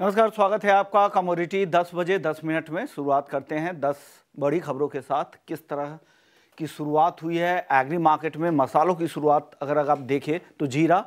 नमस्कार स्वागत है आपका कमोडिटी 10 बजे 10 मिनट में शुरुआत करते हैं 10 बड़ी खबरों के साथ किस तरह की शुरुआत हुई है एग्री मार्केट में मसालों की शुरुआत अगर अगर आप देखें तो जीरा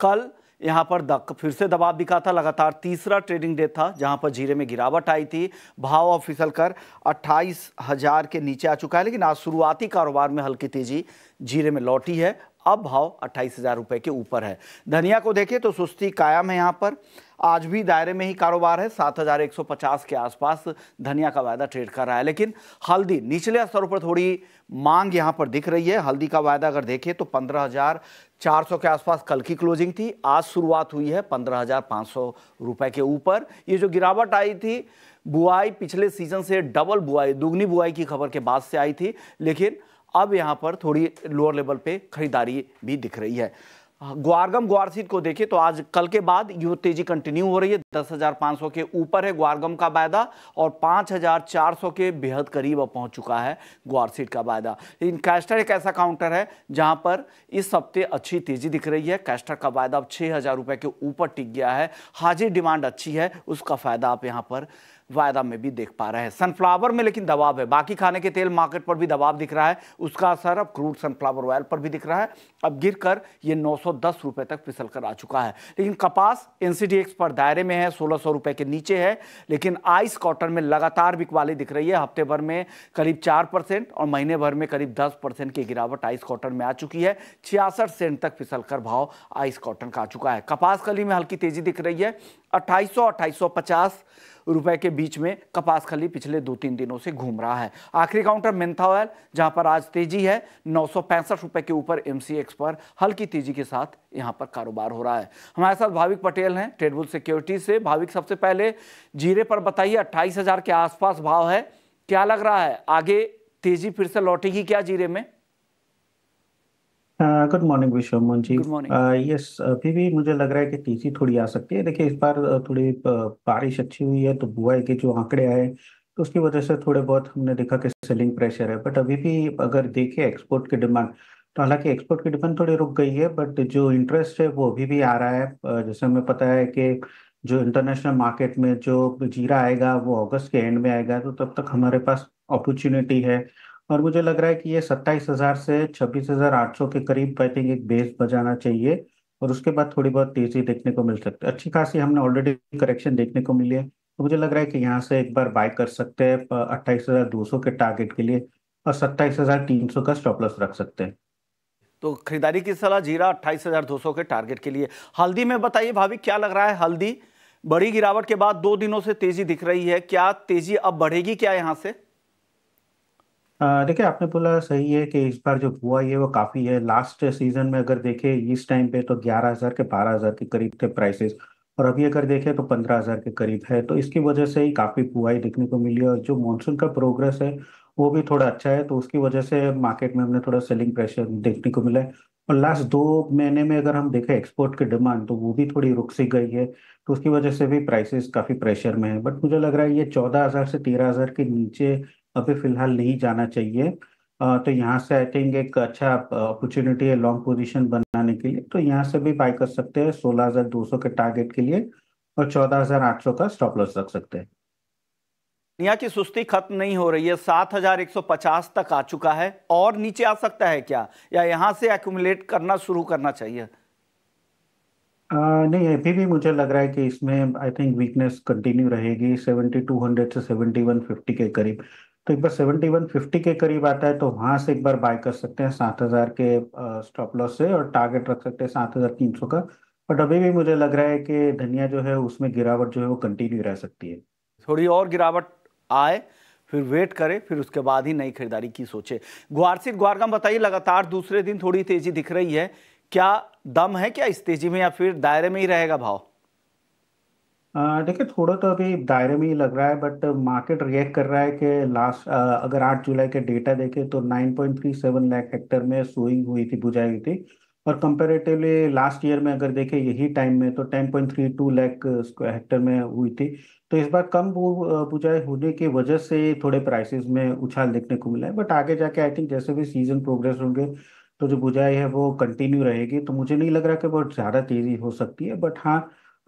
कल यहाँ पर दक फिर से दबाव दिखा था लगातार तीसरा ट्रेडिंग डे था जहाँ पर जीरे में गिरावट आई थी भाव और फिसल कर अट्ठाईस हज़ार के नीचे आ चुका है लेकिन आज शुरुआती कारोबार में हल्की तेज़ी जीरे में लौटी है अब भाव अट्ठाईस हज़ार रुपये के ऊपर है धनिया को देखें तो सुस्ती कायम है यहाँ पर आज भी दायरे में ही कारोबार है सात हज़ार एक सौ पचास के आसपास धनिया का वायदा ट्रेड कर रहा है लेकिन हल्दी निचले स्तरों पर थोड़ी मांग यहाँ पर दिख रही है हल्दी का वायदा अगर देखें तो पंद्रह हज़ार चार सौ के आसपास कल की क्लोजिंग थी आज शुरुआत हुई है पंद्रह हज़ार पाँच सौ रुपये के ऊपर ये जो गिरावट आई थी बुआई पिछले सीजन से डबल बुआई दुगनी बुआई की खबर के बाद से आई थी लेकिन अब यहाँ पर थोड़ी लोअर लेवल पे खरीदारी भी दिख रही है ग्वारगम सीट को देखिए तो आज कल के बाद यह तेजी कंटिन्यू हो रही है 10,500 के ऊपर है ग्वारगम का वायदा और 5,400 के बेहद करीब अब पहुंच चुका है सीट का वायदा लेकिन कैस्टर एक ऐसा काउंटर है जहां पर इस हफ्ते अच्छी तेजी दिख रही है कैस्टर का वायदा अब छः के ऊपर टिक गया है हाजिर डिमांड अच्छी है उसका फ़ायदा आप यहाँ पर वायदा में भी देख पा रहे हैं सनफ्लावर में लेकिन दबाव है बाकी खाने के तेल मार्केट पर भी दबाव दिख रहा है उसका असर अब क्रूड सनफ्लावर ऑयल पर भी दिख रहा है अब गिर कर ये नौ रुपए तक फिसल कर आ चुका है लेकिन कपास एनसीडीएक्स पर दायरे में है सोलह सौ रुपए के नीचे है लेकिन आइस कॉटन में लगातार बिकवाली दिख रही है हफ्ते भर में करीब चार परसेंट और महीने भर में करीब दस परसेंट की गिरावट आइस कॉटन में आ चुकी है छियासठ सेंट तक फिसल कर भाव आइस कॉटन का आ चुका है कपास कली में हल्की तेजी दिख रही है अट्ठाईस सौ रुपए के बीच में कपास खली पिछले दो तीन दिनों से घूम रहा है आखिरी काउंटर मिंथा ऑयल जहां पर आज तेजी है नौ रुपए के ऊपर एमसीएक्स पर हल्की तेजी के साथ यहां पर कारोबार हो रहा है हमारे साथ भाविक पटेल हैं ट्रेडबुल सिक्योरिटी से भाविक सबसे पहले जीरे पर बताइए अट्ठाईस के आसपास भाव है क्या लग रहा है आगे तेजी फिर से लौटेगी क्या जीरे में good morning Vishwaman ji good morning yes अभी भी मुझे लग रहा है कि तीसी थोड़ी आ सकती है देखिए इस बार थोड़ी बारिश अच्छी हुई है तो बुआई के जो आंकड़े आए तो उसकी वजह से थोड़े बहुत हमने देखा कि सेलिंग प्रेशर है बट अभी भी अगर देखे एक्सपोर्ट की डिमांड तो हालांकि एक्सपोर्ट की डिमांड थोड़ी रुक गई है बट जो इंटरेस्ट है वो अभी भी आ रहा है जैसे हमें पता है कि जो इंटरनेशनल मार्केट में जो जीरा आएगा वो अगस्त के एंड में आएगा तो तब तक हमारे पास अपॉर्चुनिटी है और मुझे लग रहा है कि ये सत्ताईस हजार से छब्बीस हजार आठ सौ के करीब आई थिंक एक बेस बजाना चाहिए और उसके बाद थोड़ी बहुत तेजी देखने को मिल सकती है अच्छी खासी हमने ऑलरेडी करेक्शन देखने को मिली है तो मुझे लग रहा है कि यहाँ से एक बार बाय कर सकते हैं अट्ठाईस हजार दो सौ के टारगेट के लिए और सत्ताईस हजार तीन सौ का स्टॉपलस रख सकते हैं तो खरीदारी की सलाह जीरा अट्ठाईस हजार दो सौ के टारगेट के लिए हल्दी में बताइए भाभी क्या लग रहा है हल्दी बड़ी गिरावट के बाद दो दिनों से तेजी दिख रही है क्या तेजी अब बढ़ेगी क्या यहाँ से देखिए आपने बोला सही है कि इस बार जो हुआ ये वो काफ़ी है। लास्ट सीज़न में अगर देखे इस टाइम पे तो 11,000 के 12,000 के करीब थे प्राइसेस और अभी अगर देखें तो 15,000 के करीब है। तो इसकी वजह से ही काफ़ी बुआई देखने को मिली और जो मॉनसून का प्रोग्रेस है वो भी थोड़ा अच्छा है। तो उसकी वजह से मार्केट में हमने थोड़ा सेलिंग प्रेशर देखने को मिला है और लास्ट दो महीने में अगर हम देखें एक्सपोर्ट की डिमांड तो वो भी थोड़ी रुक सी गई है। तो उसकी वजह से भी प्राइसेस काफ़ी प्रेशर में है बट मुझे लग रहा है ये हजार से हजार के नीचे अभी फिलहाल नहीं जाना चाहिए तो यहाँ से आई थिंक एक अच्छा अपॉर्चुनिटी है लॉन्ग पोजीशन बनाने के लिए तो यहाँ से भी बाय कर सकते हैं 16,200 के टारगेट के लिए और 14,800 का स्टॉप लॉस रख सकते हैं निया की सुस्ती खत्म नहीं हो रही है 7,150 तक आ चुका है और नीचे आ सकता है क्या या यहाँ से एक्यूमुलेट करना शुरू करना चाहिए आ, नहीं अभी भी मुझे लग रहा है कि इसमें आई थिंक वीकनेस कंटिन्यू रहेगी 7200 से 7150 के करीब तो एक बार सेवेंटी वन फिफ्टी के करीब आता है तो वहां से एक बार बाय कर सकते हैं सात हजार के स्टॉप लॉस से और टारगेट रख सकते हैं सात हजार तीन सौ का बट अभी भी मुझे लग रहा है कि धनिया जो है उसमें गिरावट जो है वो कंटिन्यू रह सकती है थोड़ी और गिरावट आए फिर वेट करें फिर उसके बाद ही नई खरीदारी की सोचे ग्वार से का बताइए लगातार दूसरे दिन थोड़ी तेजी दिख रही है क्या दम है क्या इस तेजी में या फिर दायरे में ही रहेगा भाव देखिए थोड़ा तो अभी दायरे में ही लग रहा है बट मार्केट रिएक्ट कर रहा है कि लास्ट अगर 8 जुलाई के डेटा देखें तो 9.37 लाख हेक्टर में सोइंग हुई थी बुझाई हुई थी और कंपेरेटिवली लास्ट ईयर में अगर देखें यही टाइम में तो 10.32 लाख हेक्टर में हुई थी तो इस बार कम बुझाई होने की वजह से थोड़े प्राइसेस में उछाल देखने को मिला है बट आगे जाके आई थिंक जैसे भी सीजन प्रोग्रेस होंगे तो जो बुझाई है वो कंटिन्यू रहेगी तो मुझे नहीं लग रहा कि बहुत ज़्यादा तेज़ी हो सकती है बट हाँ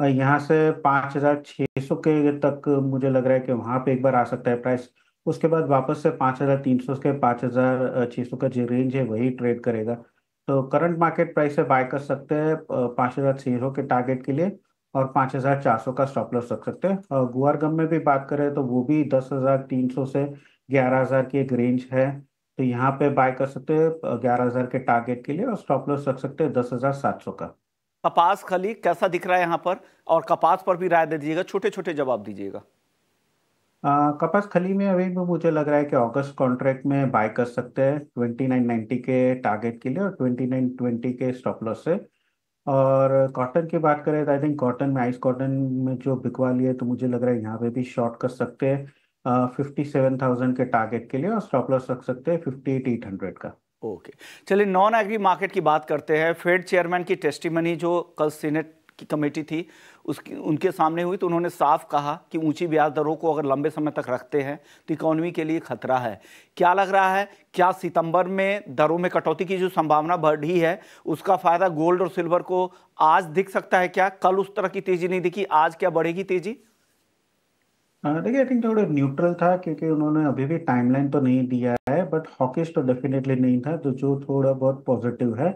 यहाँ से पाँच हज़ार छः सौ के तक मुझे लग रहा है कि वहाँ पे एक बार आ सकता है प्राइस उसके बाद वापस से पाँच हज़ार तीन सौ के पाँच हज़ार छः सौ का जो रेंज है वही ट्रेड करेगा तो करंट मार्केट प्राइस से बाय कर सकते हैं पाँच हज़ार छः सौ के टारगेट के लिए और पाँच हज़ार चार सौ का स्टॉप लॉस रख सकते हैं और गुआरगम में भी बात करें तो वो भी दस हज़ार तीन सौ से ग्यारह हज़ार की एक रेंज है तो यहाँ पे बाय कर सकते हैं ग्यारह हज़ार के टारगेट के लिए और स्टॉप लॉस रख सकते हैं दस हज़ार सात सौ का कपास खली कैसा दिख रहा है यहाँ पर और कपास पर भी राय दे दीजिएगा छोटे छोटे जवाब दीजिएगा कपास खली में अभी भी मुझे लग रहा है कि अगस्त कॉन्ट्रैक्ट में बाय कर सकते हैं ट्वेंटी नाइन नाइन्टी के टारगेट के लिए और ट्वेंटी नाइन ट्वेंटी के स्टॉप लॉस से और कॉटन की बात करें तो आई थिंक कॉटन में आइस कॉटन में जो बिकवा लिए तो मुझे लग रहा है यहाँ पे भी शॉर्ट कर सकते हैं फिफ्टी सेवन थाउजेंड के टारगेट के लिए और स्टॉप लॉस रख सकते हैं फिफ्टी एट एट हंड्रेड का ओके चलिए नॉन एग्री मार्केट की बात करते हैं फेड चेयरमैन की टेस्टिमनी जो कल सीनेट की कमेटी थी उसकी उनके सामने हुई तो उन्होंने साफ कहा कि ऊंची ब्याज दरों को अगर लंबे समय तक रखते हैं तो इकोनॉमी के लिए खतरा है क्या लग रहा है क्या सितंबर में दरों में कटौती की जो संभावना बढ़ी है उसका फायदा गोल्ड और सिल्वर को आज दिख सकता है क्या कल उस तरह की तेजी नहीं दिखी आज क्या बढ़ेगी तेजी देखिए आई थिंक थोड़ा न्यूट्रल था क्योंकि उन्होंने अभी भी टाइमलाइन तो नहीं दिया बट हॉकिश तो डेफिनेटली नहीं था तो जो थोड़ा बहुत पॉजिटिव है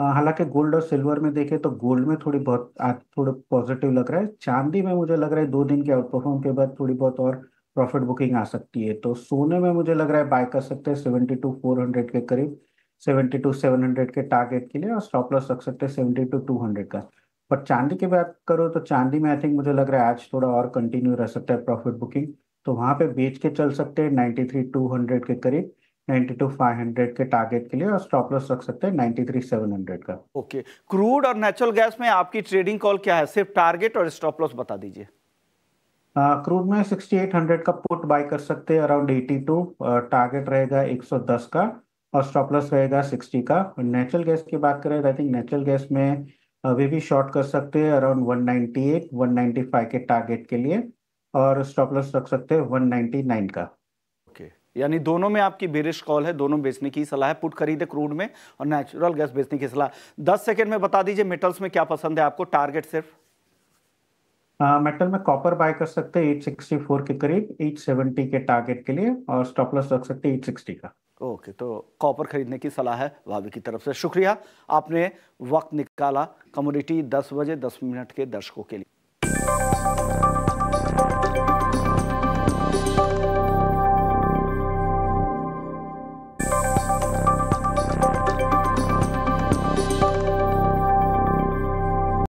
हालांकि गोल्ड और सिल्वर में देखें तो गोल्ड में थोड़ी बहुत आज थोड़ा पॉजिटिव लग रहा है चांदी में मुझे लग रहा है दो दिन के आउट परफॉर्म के बाद थोड़ी बहुत और प्रॉफिट बुकिंग आ सकती है तो सोने में मुझे लग रहा है बाय कर सकते हैं सेवेंटी टू फोर हंड्रेड के करीब सेवेंटी टू सेवन हंड्रेड के टारगेट के लिए और स्टॉप लॉस रख सकते हैं सेवेंटी टू टू हंड्रेड का बट चांदी की बात करो तो चांदी में आई थिंक मुझे लग रहा है आज थोड़ा और कंटिन्यू रह सकता है प्रॉफिट बुकिंग तो वहाँ पे बेच के चल सकते हैं नाइन्टी थ्री टू हंड्रेड के करीब नाइन्टी टू फाइव हंड्रेड के टारगेट के लिए और स्टॉप लॉस रख सकते हैं नाइन्टी थ्री सेवन हंड्रेड का ओके क्रूड और नेचुरल गैस में आपकी ट्रेडिंग कॉल क्या है सिर्फ टारगेट और स्टॉप लॉस बता दीजिए क्रूड में 6800 का पुट बाय कर सकते हैं अराउंड 82 टारगेट रहेगा 110 का और स्टॉप लॉस रहेगा 60 का नेचुरल गैस की बात करें आई थिंक नेचुरल गैस में अभी भी शॉर्ट कर सकते हैं अराउंड 198 195 के टारगेट के लिए और स्टॉप लॉस रख सकते हैं 199 का यानी दोनों में आपकी बेरिश कॉल है दोनों बेचने की सलाह है पुट खरीदे क्रूड में और नेचुरल गैस बेचने की सलाह दस सेकेंड में बता दीजिए मेटल्स में क्या पसंद है आपको टारगेट सिर्फ मेटल uh, में कॉपर बाय कर सकते हैं 864 के करीब 870 के टारगेट के लिए और स्टॉप लॉस रख सकते हैं 860 का ओके okay, तो कॉपर खरीदने की सलाह है भाभी की तरफ से शुक्रिया आपने वक्त निकाला कम्युनिटी 10 बजे 10 मिनट के दर्शकों के लिए